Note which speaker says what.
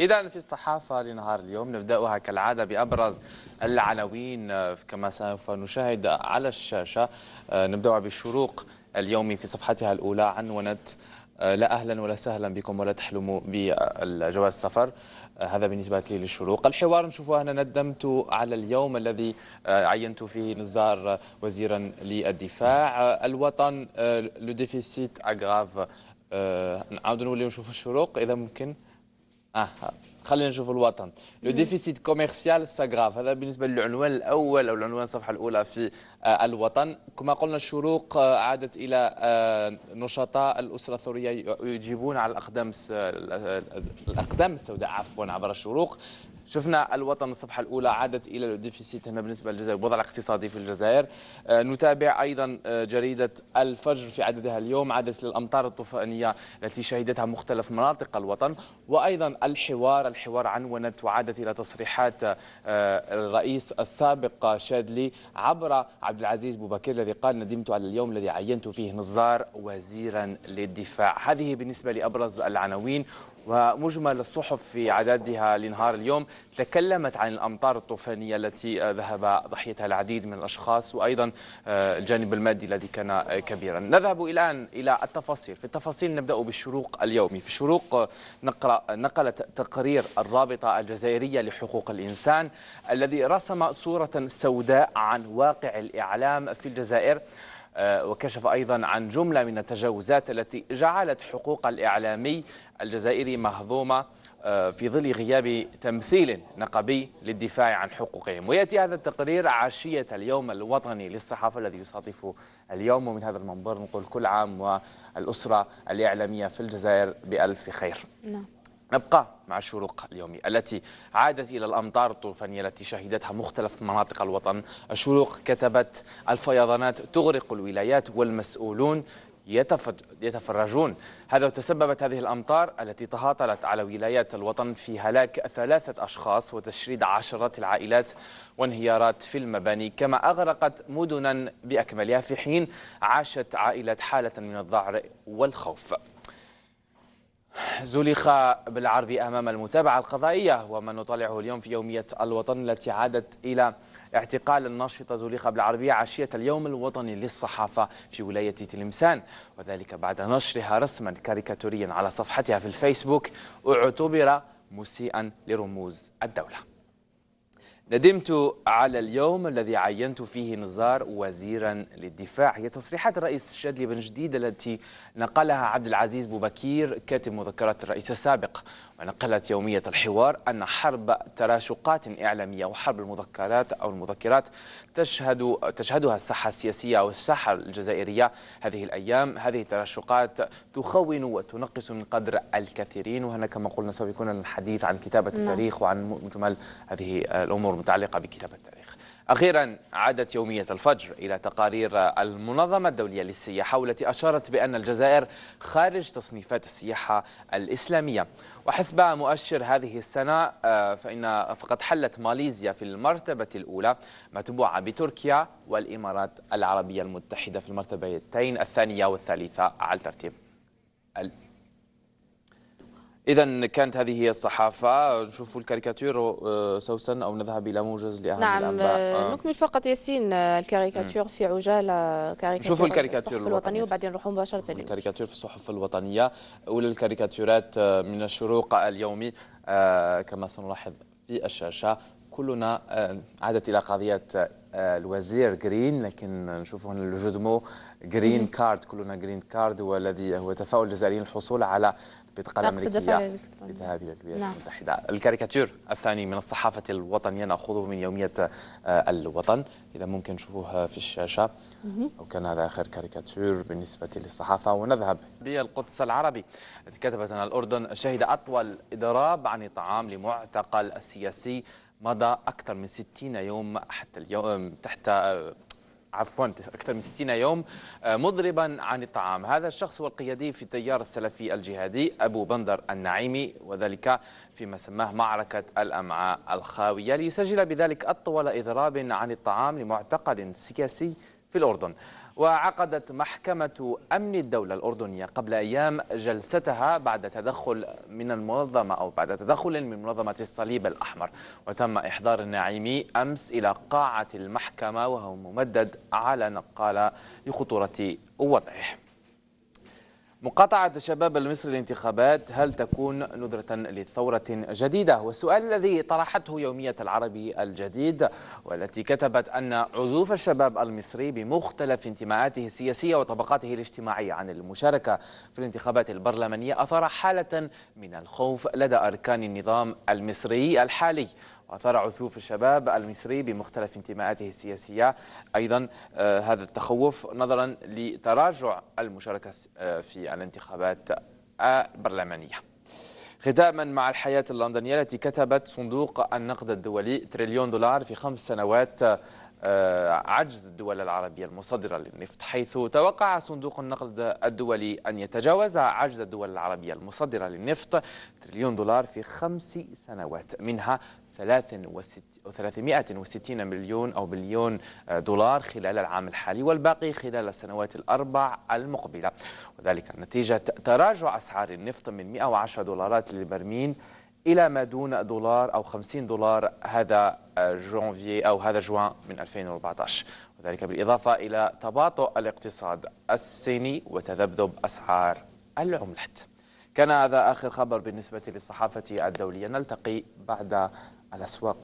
Speaker 1: إذا في الصحافة لنهار اليوم نبدأها كالعادة بأبرز العناوين آه، كما سوف نشاهد على الشاشة آه، نبدأها بالشروق اليومي في صفحتها الأولى عنونت آه، لا أهلا ولا سهلا بكم ولا تحلموا بجواز السفر هذا بالنسبة لي للشروق الحوار نشوفه أنا ندمت على اليوم الذي عينت فيه نزار وزيرا للدفاع الوطن لو ديفيسيت أغراف نعاود نولي نشوف الشروق إذا ممكن اه خلينا نشوف الوطن لو ديفيسيت كوميرسيال ساغراف هذا بالنسبه للعنوان الاول او العنوان الصفحه الاولى في آه، الوطن كما قلنا الشروق آه، عادت الى آه، نشطاء الاسره الثوريه يجيبون على الاقدام الاقدام السوداء عفوا عبر الشروق شفنا الوطن الصفحه الاولى عادت الى الديفيسيت هنا بالنسبه للجزائر الوضع الاقتصادي في الجزائر آه، نتابع ايضا آه، جريده الفجر في عددها اليوم عادت للامطار الطوفانيه التي شهدتها مختلف مناطق الوطن وايضا الحوار الحوار عنونت وعادت الى تصريحات آه، الرئيس السابق شادلي عبر عبد العزيز بوبكر الذي قال ندمت على اليوم الذي عينت فيه نزار وزيرا للدفاع هذه بالنسبه لابرز العناوين ومجمل الصحف في عددها لنهار اليوم تكلمت عن الأمطار الطوفانية التي آه، ذهب ضحيتها العديد من الأشخاص وأيضا آه، الجانب المادي الذي كان آه، كبيرا نذهب الآن إلى التفاصيل في التفاصيل نبدأ بالشروق اليومي في الشروق نقرأ نقلت تقرير الرابطة الجزائرية لحقوق الإنسان الذي رسم صورة سوداء عن واقع الإعلام في الجزائر آه، وكشف أيضا عن جملة من التجاوزات التي جعلت حقوق الإعلامي الجزائري مهضومة آه، في ظل غياب تمثيل نقبي للدفاع عن حقوقهم ويأتي هذا التقرير عشية اليوم الوطني للصحافة الذي يستضيف اليوم ومن هذا المنبر نقول كل عام والأسرة الإعلامية في الجزائر بألف خير نعم. نبقى مع الشروق اليومي التي عادت إلى الأمطار الطوفانية التي شهدتها مختلف مناطق الوطن الشروق كتبت الفيضانات تغرق الولايات والمسؤولون يتفرجون هذا تسببت هذه الأمطار التي تهاطلت على ولايات الوطن في هلاك ثلاثة أشخاص وتشريد عشرات العائلات وانهيارات في المباني كما أغرقت مدنا بأكملها في حين عاشت عائلة حالة من الذعر والخوف زلخ بالعرب أمام المتابعة القضائية وما نطالعه اليوم في يومية الوطن التي عادت إلى اعتقال الناشطة زليخة بالعربية عشية اليوم الوطني للصحافة في ولاية تلمسان وذلك بعد نشرها رسما كاريكاتوريا على صفحتها في الفيسبوك اعتبر مسيئا لرموز الدولة ندمت على اليوم الذي عينت فيه نزار وزيرا للدفاع هي تصريحات الرئيس شادلي بن جديد التي نقلها عبد العزيز بوبكير كاتب مذكرات الرئيس السابق ونقلت يومية الحوار أن حرب تراشقات إعلامية وحرب المذكرات أو المذكرات تشهد تشهدها الساحة السياسية أو الساحة الجزائرية هذه الأيام هذه التراشقات تخون وتنقص من قدر الكثيرين وهنا كما قلنا سوف يكون الحديث عن كتابة نعم. التاريخ وعن مجمل هذه الأمور المتعلقة بكتاب التاريخ أخيرا عادت يومية الفجر إلى تقارير المنظمة الدولية للسياحة والتي أشارت بأن الجزائر خارج تصنيفات السياحة الإسلامية وحسب مؤشر هذه السنة آه، فإن فقد حلت ماليزيا في المرتبة الأولى متبوعة بتركيا والإمارات العربية المتحدة في المرتبتين الثانية والثالثة على الترتيب إذا كانت هذه هي الصحافة نشوف الكاريكاتير آه، سوسن أو نذهب إلى موجز لأهم نعم الأنباء نعم نكمل فقط ياسين الكاريكاتير في عجالة كاريكاتير نشوف الكاريكاتير الوطنية الوطني وبعدين نروحوا مباشرة الكاريكاتير في الصحف الوطنية أولى الكاريكاتيرات من الشروق اليومي كما سنلاحظ في الشاشة كلنا عادت إلى قضية آه، الوزير جرين لكن نشوف هنا لو جرين جرين كارد كلنا جرين كارد هو الذي هو تفاؤل الجزائريين الحصول على البطاقه الامريكيه للذهاب الى الولايات نعم. المتحده الكاريكاتير الثاني من الصحافه الوطنيه ناخذه من يوميه آه، الوطن اذا ممكن نشوفوه في الشاشه وكان هذا اخر كاريكاتير بالنسبه للصحافه ونذهب للقدس العربي كتبت ان الاردن شهد اطول اضراب عن الطعام لمعتقل السياسي مضى أكثر من 60 يوم حتى اليوم تحت آه، عفوا أكثر من 60 يوم آه، مضربا عن الطعام هذا الشخص هو القيادي في التيار السلفي الجهادي أبو بندر النعيمي وذلك فيما سماه معركة الأمعاء الخاوية ليسجل بذلك أطول إضراب عن الطعام لمعتقد سياسي في الأردن وعقدت محكمة أمن الدولة الأردنية قبل أيام جلستها بعد تدخل من المنظمة أو بعد تدخل من منظمة الصليب الأحمر وتم إحضار النعيمي أمس إلى قاعة المحكمة وهو ممدد على نقالة لخطورة وضعه مقاطعة شباب المصري للانتخابات هل تكون نذرة لثورة جديدة؟ والسؤال الذي طرحته يومية العربي الجديد والتي كتبت أن عزوف الشباب المصري بمختلف انتماءاته السياسية وطبقاته الاجتماعية عن المشاركة في الانتخابات البرلمانية أثار حالة من الخوف لدى أركان النظام المصري الحالي وأثار عزوف الشباب المصري بمختلف انتماءاته السياسية أيضا آه، هذا التخوف نظرا لتراجع المشاركة آه، في الانتخابات البرلمانية آه، ختاما مع الحياة اللندنية التي كتبت صندوق النقد الدولي تريليون دولار في خمس سنوات عجز الدول العربية المصدرة للنفط حيث توقع صندوق النقد الدولي أن يتجاوز عجز الدول العربية المصدرة للنفط تريليون دولار في خمس سنوات منها 360 مليون أو بليون دولار خلال العام الحالي والباقي خلال السنوات الأربع المقبلة وذلك نتيجة تراجع أسعار النفط من 110 دولارات للبرميل إلى ما دون دولار أو 50 دولار هذا جونفي أو هذا جوان من 2014 وذلك بالإضافة إلى تباطؤ الاقتصاد الصيني وتذبذب أسعار العملات كان هذا آخر خبر بالنسبة للصحافة الدولية نلتقي بعد الأسواق